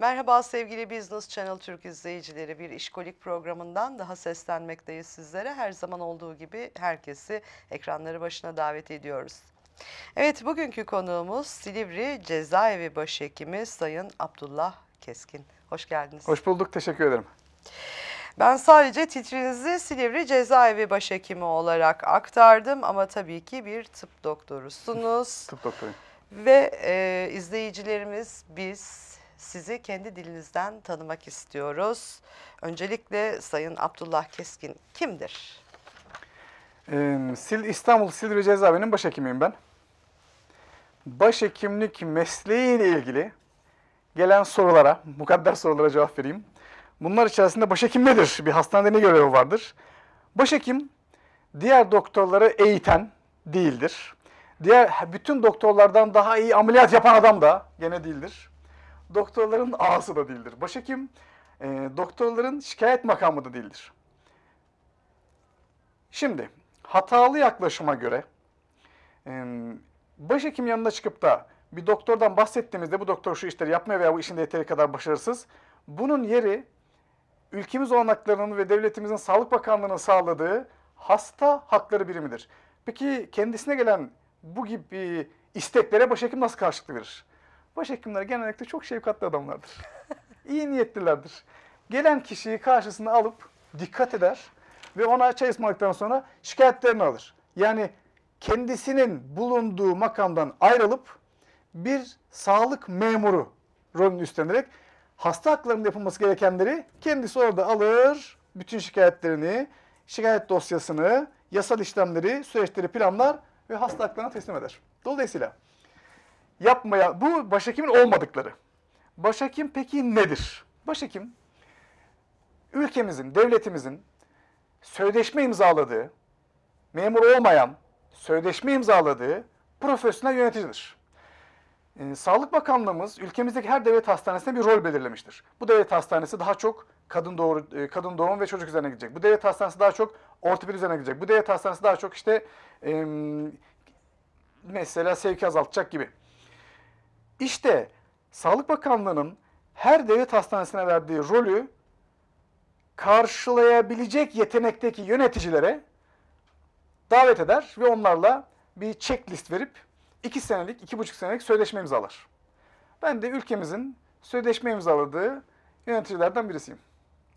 Merhaba sevgili Business Channel Türk izleyicileri. Bir işkolik programından daha seslenmekteyiz sizlere. Her zaman olduğu gibi herkesi ekranları başına davet ediyoruz. Evet bugünkü konuğumuz Silivri Cezaevi Başhekimi Sayın Abdullah Keskin. Hoş geldiniz. Hoş bulduk. Teşekkür ederim. Ben sadece titrinizi Silivri Cezaevi Başhekimi olarak aktardım ama tabii ki bir tıp doktorusunuz. tıp doktoruyum. Ve e, izleyicilerimiz biz sizi kendi dilinizden tanımak istiyoruz. Öncelikle Sayın Abdullah Keskin kimdir? Ee, İstanbul Silivri Cezaevi'nin başhekimiyim ben. Başhekimlik mesleğiyle ilgili gelen sorulara, mukadder sorulara cevap vereyim. Bunlar içerisinde başhekim nedir? Bir hastanede ne görevi vardır? Başhekim diğer doktorları eğiten değildir. Diğer bütün doktorlardan daha iyi ameliyat yapan adam da gene değildir doktorların ağası da değildir. Başhekim e, doktorların şikayet makamı da değildir. Şimdi hatalı yaklaşıma göre e, başhekim yanına çıkıp da bir doktordan bahsettiğimizde bu doktor şu işleri yapmaya veya bu işinde yeteri kadar başarısız. Bunun yeri ülkemiz olanaklarının ve devletimizin Sağlık Bakanlığı'nın sağladığı hasta hakları birimidir. Peki kendisine gelen bu gibi isteklere başhekim nasıl karşılık verir? Başhekimler genellikle çok şefkatli adamlardır. İyi niyetlilerdir. Gelen kişiyi karşısına alıp dikkat eder ve ona çay ısmarladıktan sonra şikayetlerini alır. Yani kendisinin bulunduğu makamdan ayrılıp bir sağlık memuru rolünü üstlenerek hasta haklarının yapılması gerekenleri kendisi orada alır. Bütün şikayetlerini, şikayet dosyasını, yasal işlemleri, süreçleri planlar ve hasta haklarına teslim eder. Dolayısıyla yapmayan, bu başhekimin olmadıkları. Başhekim peki nedir? Başhekim, ülkemizin, devletimizin sözleşme imzaladığı, memur olmayan sözleşme imzaladığı profesyonel yöneticidir. E, Sağlık Bakanlığımız ülkemizdeki her devlet hastanesine bir rol belirlemiştir. Bu devlet hastanesi daha çok kadın doğru e, kadın doğum ve çocuk üzerine gidecek. Bu devlet hastanesi daha çok ortopedi üzerine gidecek. Bu devlet hastanesi daha çok işte e, mesela sevki azaltacak gibi. İşte Sağlık Bakanlığı'nın her devlet hastanesine verdiği rolü karşılayabilecek yetenekteki yöneticilere davet eder ve onlarla bir checklist verip iki senelik, iki buçuk senelik sözleşme imzalar. Ben de ülkemizin sözleşme imzaladığı yöneticilerden birisiyim.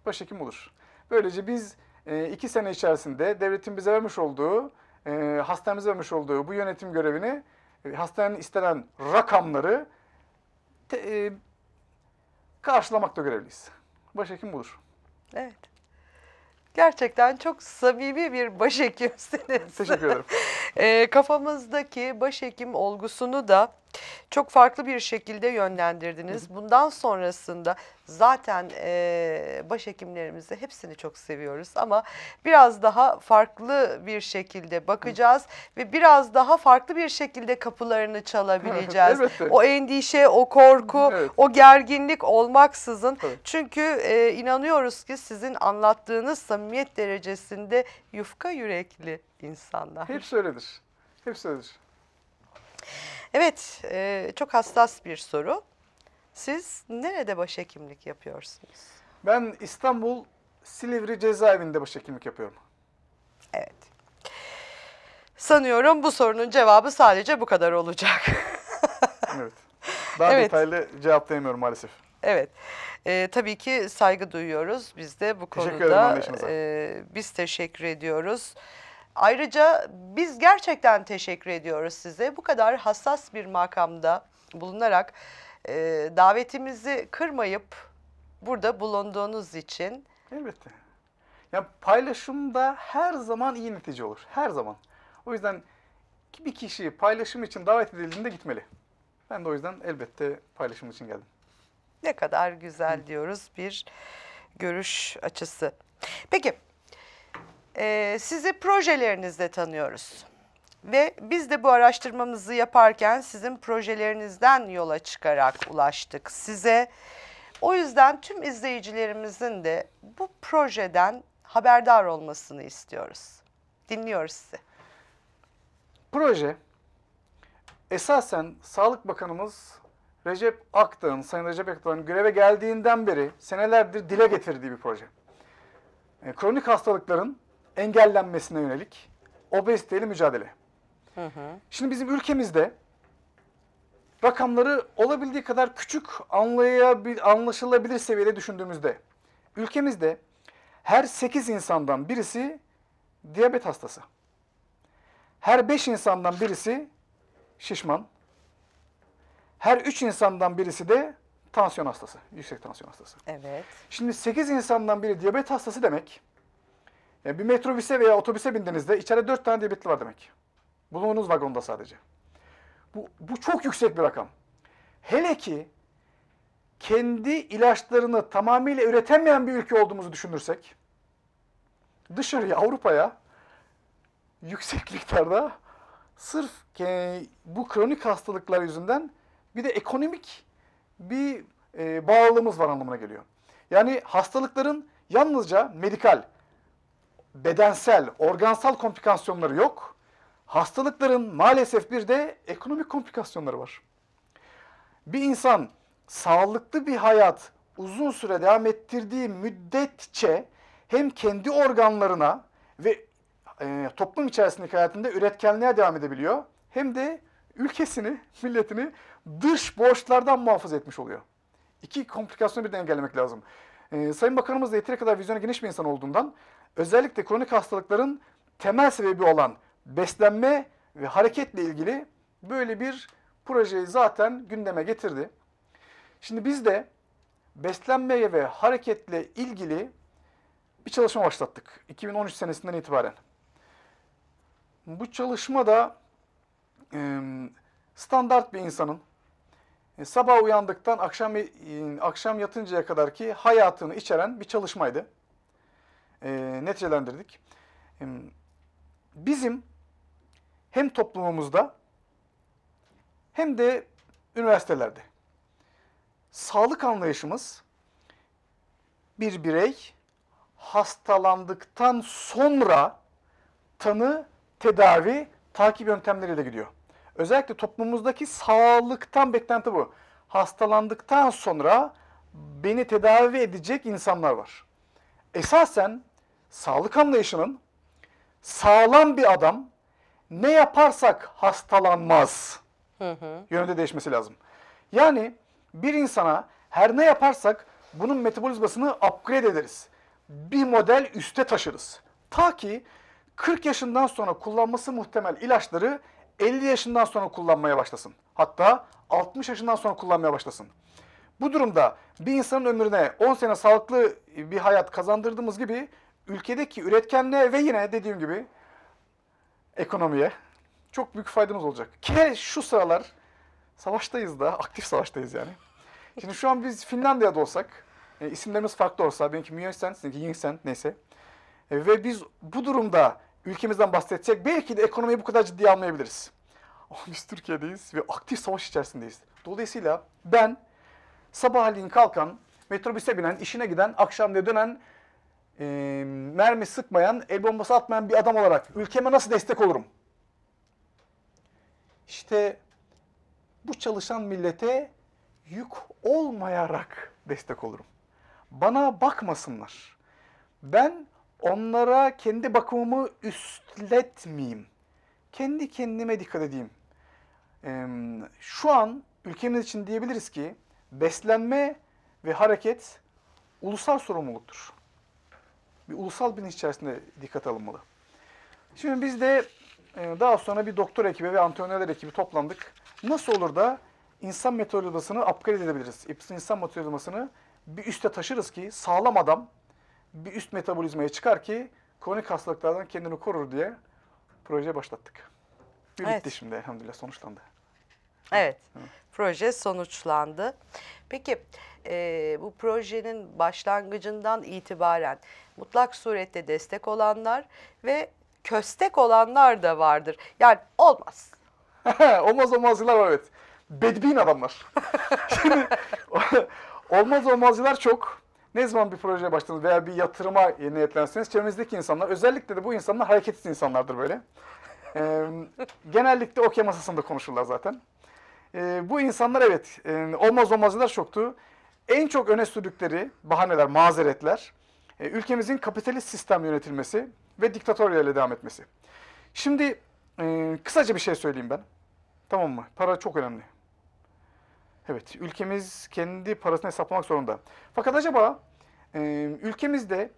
Başhekim olur. Böylece biz e, iki sene içerisinde devletin bize vermiş olduğu, e, hastanemize vermiş olduğu bu yönetim görevini e, hastanenin istenen rakamları te, e, karşılamakta görevliyiz. Başhekim budur. Evet. Gerçekten çok samimi bir başhekimsiniz. Teşekkür ederim. e, kafamızdaki başhekim olgusunu da çok farklı bir şekilde yönlendirdiniz. Bundan sonrasında zaten e, başhekimlerimizi hepsini çok seviyoruz ama biraz daha farklı bir şekilde bakacağız ve biraz daha farklı bir şekilde kapılarını çalabileceğiz. evet, evet. O endişe, o korku, evet. o gerginlik olmaksızın evet. çünkü e, inanıyoruz ki sizin anlattığınız samimiyet derecesinde yufka yürekli insanlar. Hep öyledir. Hep öyledir. Evet, e, çok hassas bir soru. Siz nerede başhekimlik yapıyorsunuz? Ben İstanbul Silivri cezaevinde başhekimlik yapıyorum. Evet. Sanıyorum bu sorunun cevabı sadece bu kadar olacak. evet. Daha evet. detaylı cevaplayamıyorum maalesef. Evet. E, tabii ki saygı duyuyoruz biz de bu teşekkür konuda. Teşekkür ederim E, biz teşekkür ediyoruz. Ayrıca biz gerçekten teşekkür ediyoruz size. Bu kadar hassas bir makamda bulunarak e, davetimizi kırmayıp burada bulunduğunuz için. Elbette. Ya paylaşımda her zaman iyi netice olur. Her zaman. O yüzden bir kişi paylaşım için davet edildiğinde gitmeli. Ben de o yüzden elbette paylaşım için geldim. Ne kadar güzel diyoruz bir görüş açısı. Peki e, sizi projelerinizle tanıyoruz. Ve biz de bu araştırmamızı yaparken sizin projelerinizden yola çıkarak ulaştık size. O yüzden tüm izleyicilerimizin de bu projeden haberdar olmasını istiyoruz. Dinliyoruz sizi. Proje esasen Sağlık Bakanımız Recep Akdağ'ın, Sayın Recep Akdağ'ın göreve geldiğinden beri senelerdir dile getirdiği bir proje. Ee, kronik hastalıkların engellenmesine yönelik obeziteyle mücadele. Hı hı. Şimdi bizim ülkemizde rakamları olabildiği kadar küçük anlayabil, anlaşılabilir seviyede düşündüğümüzde ülkemizde her 8 insandan birisi diyabet hastası. Her 5 insandan birisi şişman. Her 3 insandan birisi de tansiyon hastası, yüksek tansiyon hastası. Evet. Şimdi 8 insandan biri diyabet hastası demek yani e, bir metrobüse veya otobüse bindiğinizde içeride dört tane debitli var demek. Bulunduğunuz vagonda sadece. Bu, bu çok yüksek bir rakam. Hele ki kendi ilaçlarını tamamıyla üretemeyen bir ülke olduğumuzu düşünürsek, dışarıya, Avrupa'ya yüksek miktarda sırf bu kronik hastalıklar yüzünden bir de ekonomik bir e, bağlılığımız var anlamına geliyor. Yani hastalıkların yalnızca medikal, bedensel, organsal komplikasyonları yok. Hastalıkların maalesef bir de ekonomik komplikasyonları var. Bir insan sağlıklı bir hayat uzun süre devam ettirdiği müddetçe hem kendi organlarına ve e, toplum içerisindeki hayatında üretkenliğe devam edebiliyor. Hem de ülkesini, milletini dış borçlardan muhafaza etmiş oluyor. İki komplikasyonu birden engellemek lazım. E, Sayın Bakanımız da yeteri kadar vizyonu geniş bir insan olduğundan özellikle kronik hastalıkların temel sebebi olan beslenme ve hareketle ilgili böyle bir projeyi zaten gündeme getirdi. Şimdi biz de beslenmeye ve hareketle ilgili bir çalışma başlattık 2013 senesinden itibaren. Bu çalışmada e, standart bir insanın e, sabah uyandıktan akşam e, akşam yatıncaya kadar ki hayatını içeren bir çalışmaydı e, neticelendirdik. E, bizim hem toplumumuzda hem de üniversitelerde sağlık anlayışımız bir birey hastalandıktan sonra tanı, tedavi, takip yöntemleriyle gidiyor. Özellikle toplumumuzdaki sağlıktan beklenti bu. Hastalandıktan sonra beni tedavi edecek insanlar var. Esasen sağlık anlayışının sağlam bir adam ne yaparsak hastalanmaz hı hı. yönünde değişmesi lazım. Yani bir insana her ne yaparsak bunun metabolizmasını upgrade ederiz. Bir model üste taşırız. Ta ki 40 yaşından sonra kullanması muhtemel ilaçları 50 yaşından sonra kullanmaya başlasın. Hatta 60 yaşından sonra kullanmaya başlasın. Bu durumda bir insanın ömrüne 10 sene sağlıklı bir hayat kazandırdığımız gibi ülkedeki üretkenliğe ve yine dediğim gibi ekonomiye çok büyük faydamız olacak. Ki şu sıralar savaştayız da, aktif savaştayız yani. Şimdi şu an biz Finlandiya'da olsak, e, isimlerimiz farklı olsa, benimki Mjölsen, sizinki Yingsen neyse. E, ve biz bu durumda ülkemizden bahsedecek belki de ekonomiyi bu kadar ciddiye almayabiliriz. Ama biz Türkiye'deyiz ve aktif savaş içerisindeyiz. Dolayısıyla ben sabahleyin kalkan, metrobüse binen, işine giden, akşam akşamda dönen e, mermi sıkmayan, el bombası atmayan bir adam olarak ülkeme nasıl destek olurum? İşte bu çalışan millete yük olmayarak destek olurum. Bana bakmasınlar. Ben onlara kendi bakımımı üstletmeyeyim. Kendi kendime dikkat edeyim. Ee, şu an ülkemiz için diyebiliriz ki beslenme ve hareket ulusal sorumluluktur bir ulusal bilinç içerisinde dikkat alınmalı. Şimdi biz de e, daha sonra bir doktor ekibi ve antrenörler ekibi toplandık. Nasıl olur da insan metabolizmasını upgrade edebiliriz? İnsan metabolizmasını bir üste taşırız ki sağlam adam bir üst metabolizmaya çıkar ki kronik hastalıklardan kendini korur diye projeyi başlattık. Bir evet. bitti şimdi elhamdülillah sonuçlandı. Evet. Proje sonuçlandı. Peki e, bu projenin başlangıcından itibaren mutlak surette destek olanlar ve köstek olanlar da vardır. Yani olmaz. olmaz olmazlar var evet. Bedbin adamlar. Şimdi olmaz olmazlar çok. Ne zaman bir projeye başladınız veya bir yatırıma niyetlenseniz çevrenizdeki insanlar özellikle de bu insanlar hareketsiz insanlardır böyle. Ee, genellikle okey masasında konuşurlar zaten. E, bu insanlar evet e, olmaz olmazlar çoktu. En çok öne sürdükleri bahaneler, mazeretler e, ülkemizin kapitalist sistem yönetilmesi ve diktatöryayla devam etmesi. Şimdi e, kısaca bir şey söyleyeyim ben. Tamam mı? Para çok önemli. Evet, ülkemiz kendi parasını hesaplamak zorunda. Fakat acaba e, ülkemizde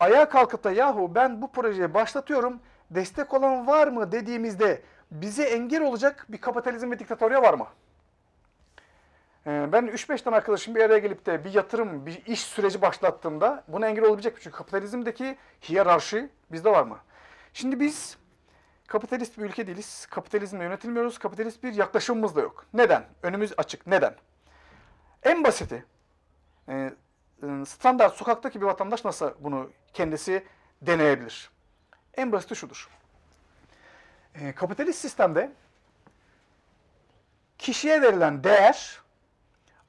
ayağa kalkıp da yahu ben bu projeyi başlatıyorum, destek olan var mı dediğimizde bize engel olacak bir kapitalizm ve diktatörya var mı? Ee, ben 3-5 tane arkadaşım bir araya gelip de bir yatırım, bir iş süreci başlattığımda buna engel olabilecek mi? Çünkü kapitalizmdeki hiyerarşi bizde var mı? Şimdi biz kapitalist bir ülke değiliz. Kapitalizmle yönetilmiyoruz. Kapitalist bir yaklaşımımız da yok. Neden? Önümüz açık. Neden? En basiti, e, e, standart sokaktaki bir vatandaş nasıl bunu kendisi deneyebilir? En basiti şudur. E, kapitalist sistemde kişiye verilen değer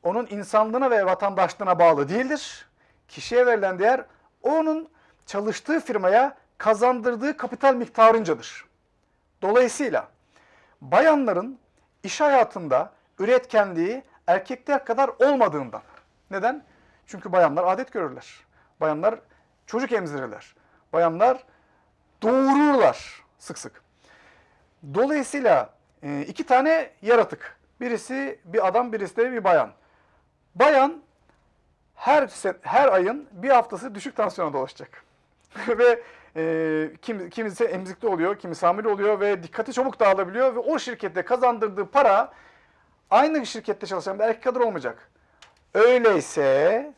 onun insanlığına ve vatandaşlığına bağlı değildir. Kişiye verilen değer onun çalıştığı firmaya kazandırdığı kapital miktarıncadır. Dolayısıyla bayanların iş hayatında üretkenliği erkekler kadar olmadığından. Neden? Çünkü bayanlar adet görürler. Bayanlar çocuk emzirirler. Bayanlar doğururlar sık sık. Dolayısıyla e, iki tane yaratık. Birisi bir adam, birisi de bir bayan. Bayan her her ayın bir haftası düşük tansiyona dolaşacak. ve e, kim, kimisi emzikli oluyor, kimisi hamile oluyor ve dikkati çabuk dağılabiliyor ve o şirkette kazandırdığı para aynı şirkette çalışan bir erkek kadar olmayacak. Öyleyse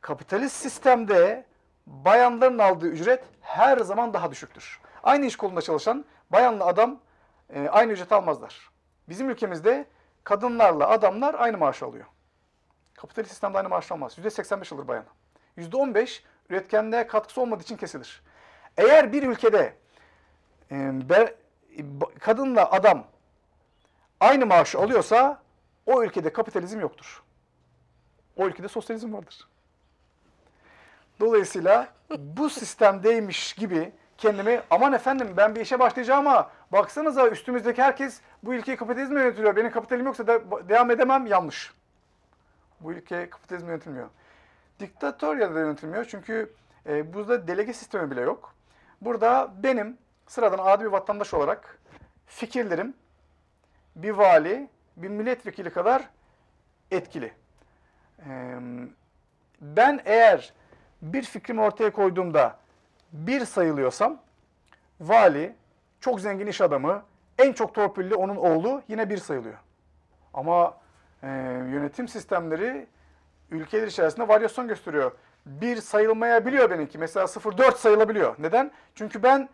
kapitalist sistemde bayanların aldığı ücret her zaman daha düşüktür. Aynı iş kolunda çalışan bayanla adam e, aynı ücret almazlar. Bizim ülkemizde kadınlarla adamlar aynı maaş alıyor. Kapitalist sistemde aynı maaş almaz. %85 alır bayana. %15 üretkenliğe katkısı olmadığı için kesilir. Eğer bir ülkede e, be, kadınla adam aynı maaşı alıyorsa o ülkede kapitalizm yoktur. O ülkede sosyalizm vardır. Dolayısıyla bu sistemdeymiş gibi kendimi aman efendim ben bir işe başlayacağım ama baksanıza üstümüzdeki herkes bu ülkeyi kapitalizmle yönetiliyor. Benim kapitalim yoksa da devam edemem yanlış. Bu ülke kapitalizm yönetilmiyor. Diktatörya da yönetilmiyor çünkü e, burada delege sistemi bile yok. Burada benim sıradan adi bir vatandaş olarak fikirlerim bir vali, bir milletvekili kadar etkili. E, ben eğer bir fikrimi ortaya koyduğumda bir sayılıyorsam vali, çok zengin iş adamı, en çok torpilli onun oğlu yine bir sayılıyor. Ama e, yönetim sistemleri ülkeler içerisinde varyasyon gösteriyor. Bir sayılmayabiliyor benimki. Mesela 0,4 sayılabiliyor. Neden? Çünkü ben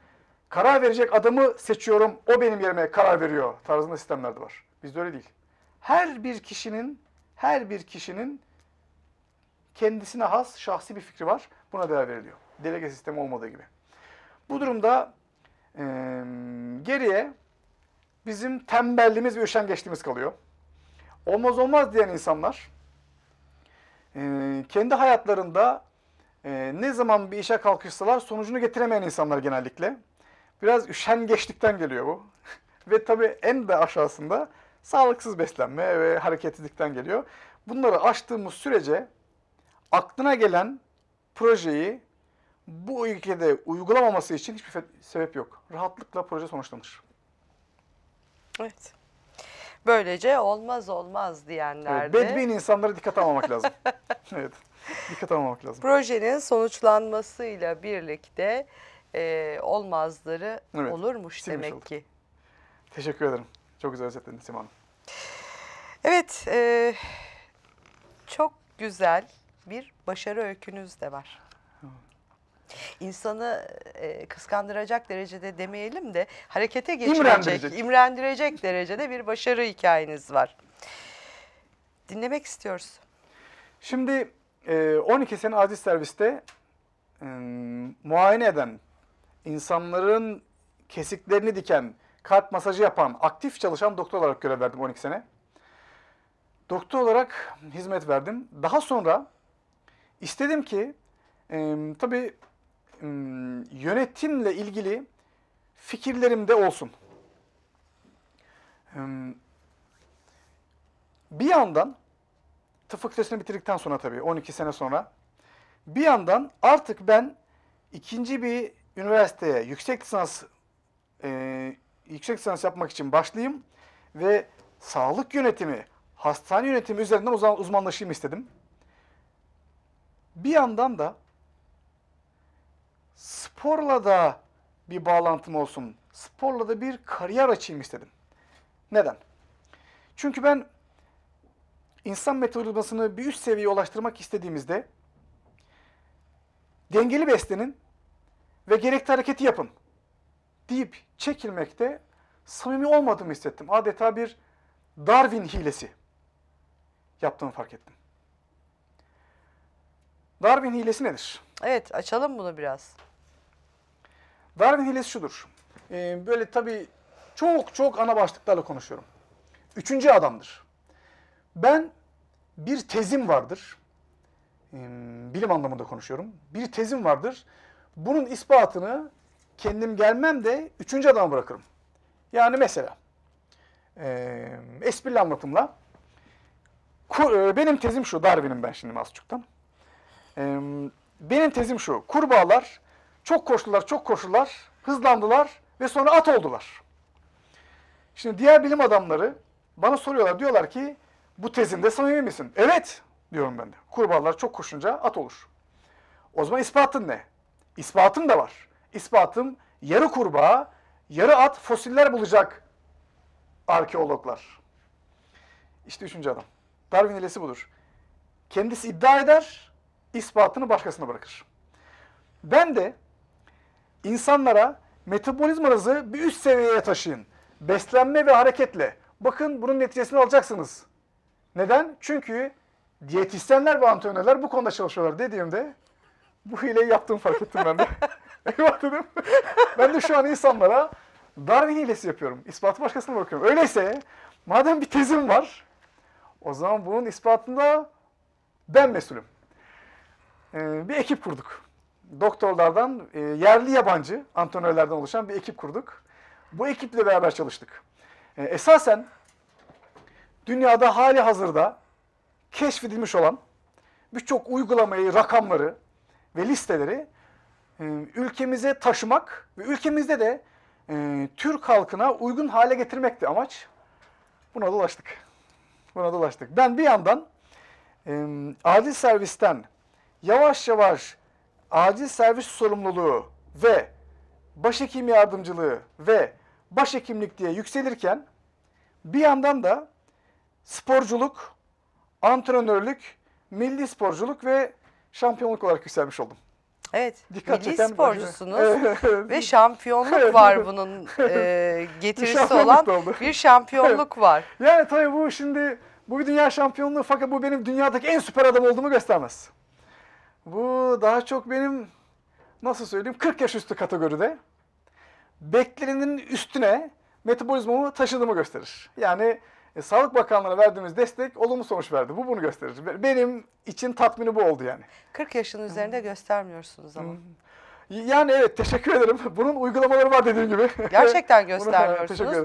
karar verecek adamı seçiyorum, o benim yerime karar veriyor tarzında sistemlerde var. Bizde öyle değil. Her bir kişinin, her bir kişinin kendisine has şahsi bir fikri var. Buna değer veriliyor delege sistemi olmadığı gibi. Bu durumda e, geriye bizim tembelliğimiz ve üşengeçliğimiz kalıyor. Olmaz olmaz diyen insanlar e, kendi hayatlarında e, ne zaman bir işe kalkışsalar sonucunu getiremeyen insanlar genellikle. Biraz üşengeçlikten geliyor bu. ve tabii en de aşağısında sağlıksız beslenme ve hareketsizlikten geliyor. Bunları açtığımız sürece aklına gelen projeyi bu ülkede uygulamaması için hiçbir sebep yok. Rahatlıkla proje sonuçlanır. Evet. Böylece olmaz olmaz diyenler evet, de... Bedbin insanlara dikkat almamak lazım. evet. Dikkat almamak lazım. Projenin sonuçlanmasıyla birlikte e, olmazları evet, olurmuş demek olduk. ki. Teşekkür ederim. Çok güzel özetledin Sima Hanım. Evet. E, çok güzel bir başarı öykünüz de var insanı e, kıskandıracak derecede demeyelim de harekete geçirecek, imrendirecek, imrendirecek derecede bir başarı hikayeniz var. Dinlemek istiyoruz. Şimdi e, 12 sene Aziz Servis'te e, muayene eden, insanların kesiklerini diken, kalp masajı yapan, aktif çalışan doktor olarak görev verdim 12 sene. Doktor olarak hizmet verdim. Daha sonra istedim ki, e, tabii yönetimle ilgili fikirlerim de olsun. Bir yandan tıp fakültesini bitirdikten sonra tabii 12 sene sonra bir yandan artık ben ikinci bir üniversiteye yüksek lisans e, yüksek lisans yapmak için başlayayım ve sağlık yönetimi, hastane yönetimi üzerinden uzmanlaşayım istedim. Bir yandan da sporla da bir bağlantım olsun. Sporla da bir kariyer açayım istedim. Neden? Çünkü ben insan metabolizmasını bir üst seviyeye ulaştırmak istediğimizde dengeli beslenin ve gerekli hareketi yapın deyip çekilmekte samimi olmadığımı hissettim. Adeta bir Darwin hilesi yaptığımı fark ettim. Darwin hilesi nedir? Evet açalım bunu biraz. Darwin hilesi şudur. Ee, böyle tabii çok çok ana başlıklarla konuşuyorum. Üçüncü adamdır. Ben bir tezim vardır. Ee, bilim anlamında konuşuyorum. Bir tezim vardır. Bunun ispatını kendim gelmem de üçüncü adama bırakırım. Yani mesela e, esprili anlatımla e, benim tezim şu, Darwin'im ben şimdi azıcıktan. Ee, benim tezim şu, kurbağalar çok koştular, çok koştular, hızlandılar ve sonra at oldular. Şimdi diğer bilim adamları bana soruyorlar, diyorlar ki bu tezinde samimi misin? Evet diyorum ben de. Kurbağalar çok koşunca at olur. O zaman ispatın ne? İspatım da var. İspatım yarı kurbağa, yarı at fosiller bulacak arkeologlar. İşte üçüncü adam. Darwin ilesi budur. Kendisi iddia eder, ispatını başkasına bırakır. Ben de İnsanlara metabolizmanızı bir üst seviyeye taşıyın. Beslenme ve hareketle. Bakın bunun neticesini alacaksınız. Neden? Çünkü diyetisyenler ve antrenörler bu konuda çalışıyorlar dediğimde bu hileyi yaptığımı fark ettim ben de. Eyvah dedim. ben de şu an insanlara Darwin hilesi yapıyorum. İspatı başkasına bırakıyorum. Öyleyse madem bir tezim var o zaman bunun ispatında ben mesulüm. Ee, bir ekip kurduk doktorlardan e, yerli yabancı antrenörlerden oluşan bir ekip kurduk. Bu ekiple beraber çalıştık. E, esasen dünyada hali hazırda keşfedilmiş olan birçok uygulamayı, rakamları ve listeleri e, ülkemize taşımak ve ülkemizde de e, Türk halkına uygun hale getirmekti amaç. Buna da ulaştık. Buna da ulaştık. Ben bir yandan e, adil servisten yavaş yavaş acil servis sorumluluğu ve başhekim yardımcılığı ve başhekimlik diye yükselirken bir yandan da sporculuk, antrenörlük, milli sporculuk ve şampiyonluk olarak yükselmiş oldum. Evet, Dikkat milli çeken sporcusunuz ve şampiyonluk var bunun e, getirisi bir olan oldu. bir şampiyonluk var. Yani tabii bu şimdi bu bir dünya şampiyonluğu fakat bu benim dünyadaki en süper adam olduğumu göstermez. Bu daha çok benim nasıl söyleyeyim 40 yaş üstü kategoride beklenenin üstüne metabolizmamı taşıdığımı gösterir. Yani e, Sağlık Bakanlığı'na verdiğimiz destek olumlu sonuç verdi. Bu bunu gösterir. Benim için tatmini bu oldu yani. 40 yaşın üzerinde göstermiyorsunuz ama. Yani evet teşekkür ederim. Bunun uygulamaları var dediğim gibi. Gerçekten göstermiyorsunuz. Bunu,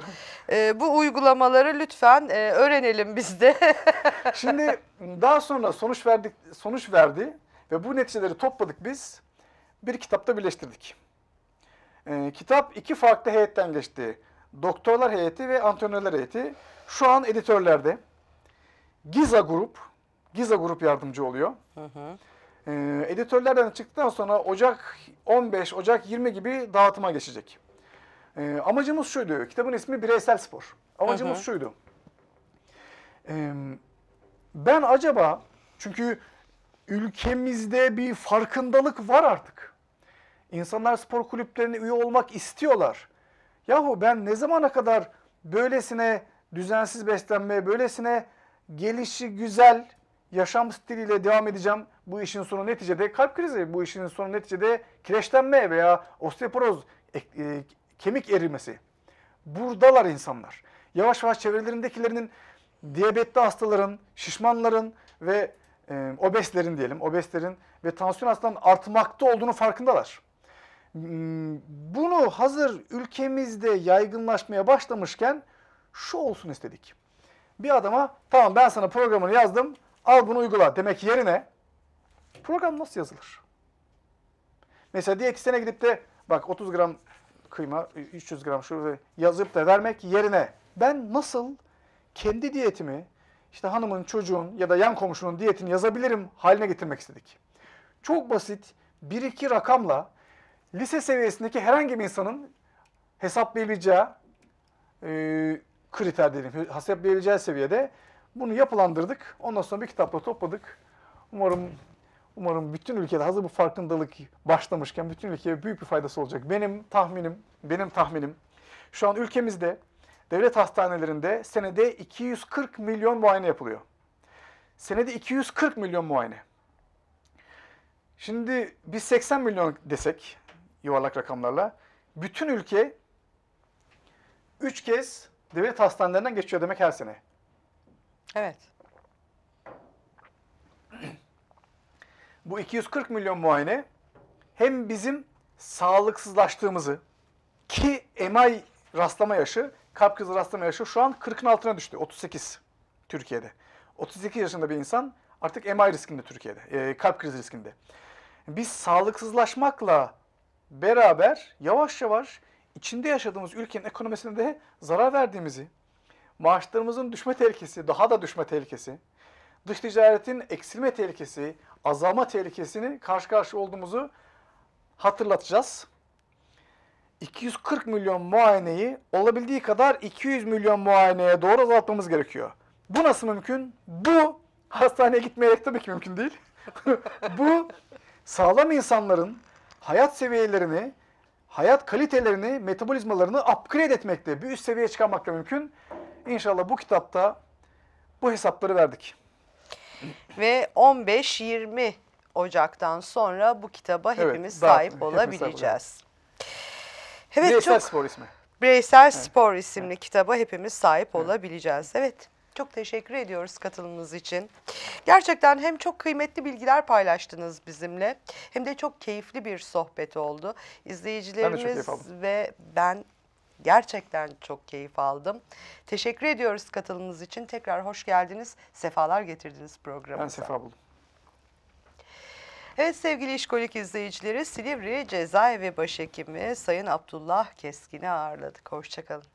e, ee, bu uygulamaları lütfen e, öğrenelim biz de. Şimdi daha sonra sonuç verdik sonuç verdi. Ve bu neticeleri topladık biz. Bir kitapta birleştirdik. E, kitap iki farklı heyetten geçti. Doktorlar heyeti ve antrenörler heyeti. Şu an editörlerde. Giza Grup, Giza Grup yardımcı oluyor. Hı hı. E, editörlerden çıktıktan sonra Ocak 15, Ocak 20 gibi dağıtıma geçecek. E, amacımız şuydu, kitabın ismi Bireysel Spor. Amacımız hı hı. şuydu. E, ben acaba, çünkü ülkemizde bir farkındalık var artık. İnsanlar spor kulüplerine üye olmak istiyorlar. Yahu ben ne zamana kadar böylesine düzensiz beslenmeye, böylesine gelişi güzel yaşam stiliyle devam edeceğim. Bu işin sonu neticede kalp krizi, bu işin sonu neticede kireçlenme veya osteoporoz, e, e, kemik erimesi. Buradalar insanlar. Yavaş yavaş çevrelerindekillerinin diyabetli hastaların, şişmanların ve e, obezlerin diyelim, obeslerin ve tansiyon hastalarının artmakta olduğunu farkındalar. Hmm, bunu hazır ülkemizde yaygınlaşmaya başlamışken şu olsun istedik. Bir adama tamam ben sana programını yazdım al bunu uygula demek yerine program nasıl yazılır? Mesela diyetisyene gidip de bak 30 gram kıyma 300 gram şöyle yazıp da vermek yerine ben nasıl kendi diyetimi işte hanımın, çocuğun ya da yan komşunun diyetini yazabilirim haline getirmek istedik. Çok basit bir iki rakamla lise seviyesindeki herhangi bir insanın hesaplayabileceği e, kriter dedim, hesaplayabileceği seviyede bunu yapılandırdık. Ondan sonra bir kitapla topladık. Umarım umarım bütün ülkede hazır bu farkındalık başlamışken bütün ülkeye büyük bir faydası olacak. Benim tahminim, benim tahminim şu an ülkemizde devlet hastanelerinde senede 240 milyon muayene yapılıyor. Senede 240 milyon muayene. Şimdi biz 80 milyon desek yuvarlak rakamlarla bütün ülke 3 kez devlet hastanelerinden geçiyor demek her sene. Evet. Bu 240 milyon muayene hem bizim sağlıksızlaştığımızı ki MI rastlama yaşı kalp krizi rastlama yaşı şu an 40'ın altına düştü. 38 Türkiye'de. 32 yaşında bir insan artık MI riskinde Türkiye'de. E, kalp krizi riskinde. Biz sağlıksızlaşmakla beraber yavaş yavaş içinde yaşadığımız ülkenin ekonomisine de zarar verdiğimizi, maaşlarımızın düşme tehlikesi, daha da düşme tehlikesi, dış ticaretin eksilme tehlikesi, azalma tehlikesini karşı karşıya olduğumuzu hatırlatacağız. 240 milyon muayeneyi olabildiği kadar 200 milyon muayeneye doğru azaltmamız gerekiyor. Bu nasıl mümkün? Bu hastaneye gitmeyerek tabii ki mümkün değil. Bu sağlam insanların hayat seviyelerini, hayat kalitelerini, metabolizmalarını upgrade etmekte, bir üst seviyeye çıkarmakla mümkün. İnşallah bu kitapta bu hesapları verdik. Ve 15-20 Ocak'tan sonra bu kitaba hepimiz evet, sahip olabileceğiz. Hepimiz Evet, Bireysel çok... Spor ismi. Bireysel evet. Spor isimli evet. kitaba hepimiz sahip evet. olabileceğiz. Evet. Çok teşekkür ediyoruz katılımınız için. Gerçekten hem çok kıymetli bilgiler paylaştınız bizimle hem de çok keyifli bir sohbet oldu. İzleyicilerimiz ben ve ben gerçekten çok keyif aldım. Teşekkür ediyoruz katılımınız için. Tekrar hoş geldiniz. Sefalar getirdiniz programımıza. Ben sefa buldum. Evet sevgili işkolik izleyicileri Silivri Cezaevi Başhekimi Sayın Abdullah Keskin'i ağırladık. Hoşçakalın.